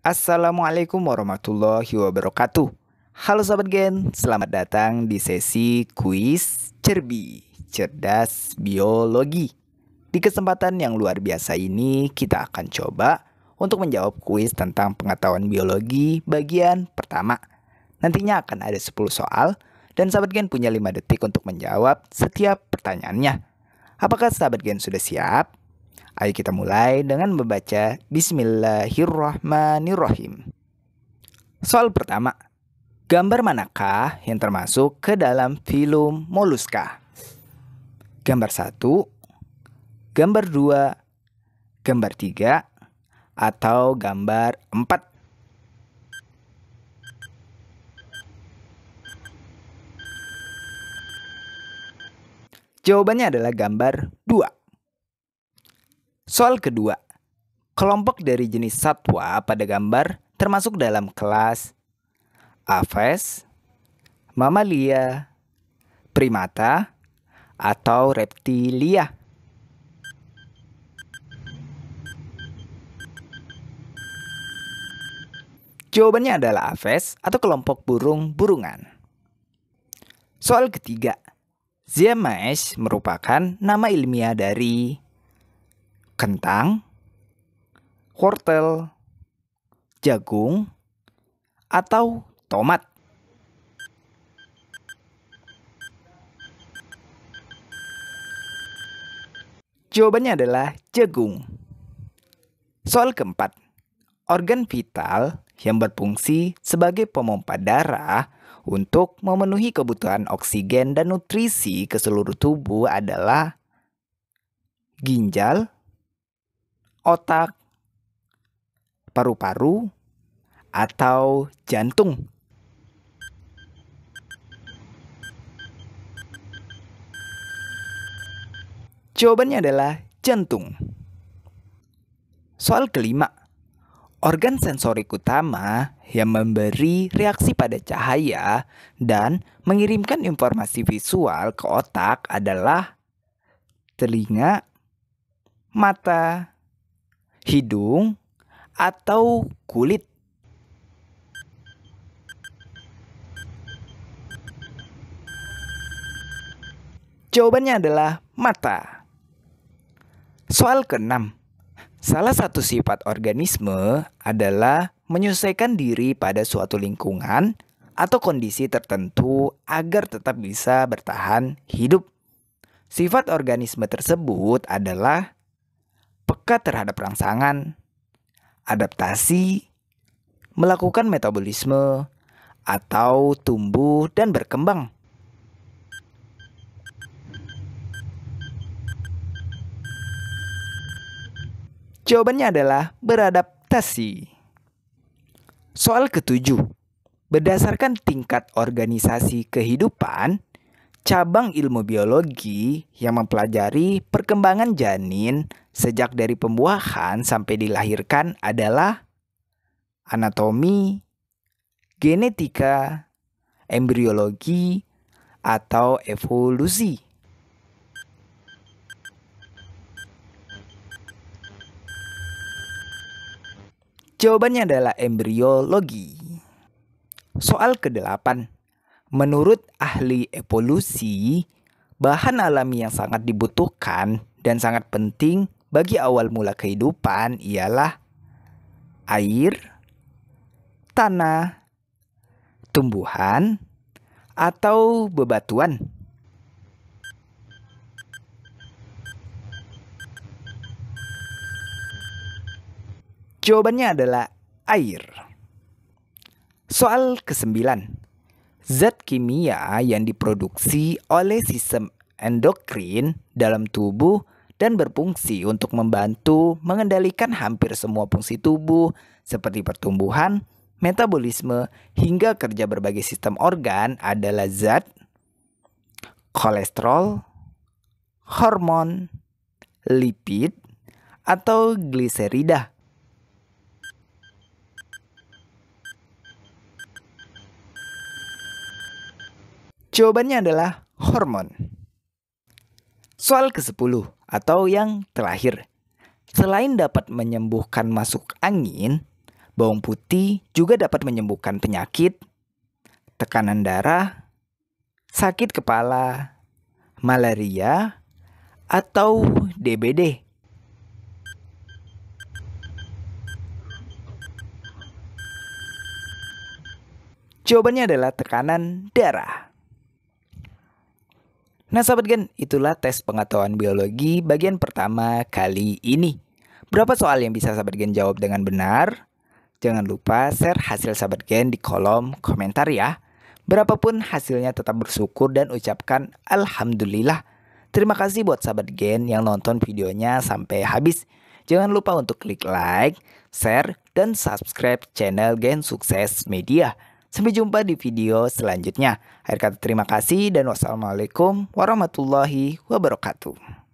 Assalamualaikum warahmatullahi wabarakatuh. Halo sahabat Gen, selamat datang di sesi kuis Cerbi, Cerdas Biologi. Di kesempatan yang luar biasa ini, kita akan coba untuk menjawab kuis tentang pengetahuan biologi bagian pertama. Nantinya akan ada 10 soal dan sahabat Gen punya 5 detik untuk menjawab setiap pertanyaannya. Apakah sahabat Gen sudah siap? Ayo kita mulai dengan membaca Bismillahirrahmanirrahim. Soal pertama, gambar manakah yang termasuk ke dalam film Moluska? Gambar satu gambar dua gambar tiga atau gambar empat Jawabannya adalah gambar 2. Soal kedua, kelompok dari jenis satwa pada gambar termasuk dalam kelas Aves, Mamalia, Primata, atau Reptilia. Jawabannya adalah Aves atau kelompok burung burungan. Soal ketiga, Ziamaesh merupakan nama ilmiah dari kentang, wortel, jagung, atau tomat. Jawabannya adalah jagung. Soal keempat, organ vital yang berfungsi sebagai pemompa darah untuk memenuhi kebutuhan oksigen dan nutrisi ke seluruh tubuh adalah ginjal, otak, paru-paru, atau jantung. Jawabannya adalah jantung. Soal kelima, organ sensorik utama yang memberi reaksi pada cahaya dan mengirimkan informasi visual ke otak adalah telinga, mata, hidung, atau kulit? Jawabannya adalah mata. Soal keenam. Salah satu sifat organisme adalah menyesuaikan diri pada suatu lingkungan atau kondisi tertentu agar tetap bisa bertahan hidup. Sifat organisme tersebut adalah peka terhadap rangsangan, adaptasi, melakukan metabolisme, atau tumbuh dan berkembang. Jawabannya adalah beradaptasi. Soal ketujuh, berdasarkan tingkat organisasi kehidupan, cabang ilmu biologi yang mempelajari perkembangan janin sejak dari pembuahan sampai dilahirkan adalah anatomi, genetika, embriologi, atau evolusi. Jawabannya adalah embriologi. Soal ke-8. Menurut ahli evolusi, bahan alami yang sangat dibutuhkan dan sangat penting bagi awal mula kehidupan ialah air, tanah, tumbuhan, atau bebatuan. Jawabannya adalah air. Soal kesembilan. Zat kimia yang diproduksi oleh sistem endokrin dalam tubuh dan berfungsi untuk membantu mengendalikan hampir semua fungsi tubuh seperti pertumbuhan, metabolisme, hingga kerja berbagai sistem organ adalah zat, kolesterol, hormon, lipid, atau gliserida Jawabannya adalah hormon. Soal ke-10 atau yang terakhir. Selain dapat menyembuhkan masuk angin, bawang putih juga dapat menyembuhkan penyakit, tekanan darah, sakit kepala, malaria, atau DBD. Jawabannya adalah tekanan darah. Nah sahabat gen, itulah tes pengetahuan biologi bagian pertama kali ini. Berapa soal yang bisa sahabat gen jawab dengan benar? Jangan lupa share hasil sahabat gen di kolom komentar ya. Berapapun hasilnya tetap bersyukur dan ucapkan Alhamdulillah. Terima kasih buat sahabat gen yang nonton videonya sampai habis. Jangan lupa untuk klik like, share, dan subscribe channel Gen Sukses Media. Sampai jumpa di video selanjutnya. Akhir kata terima kasih dan wassalamualaikum warahmatullahi wabarakatuh.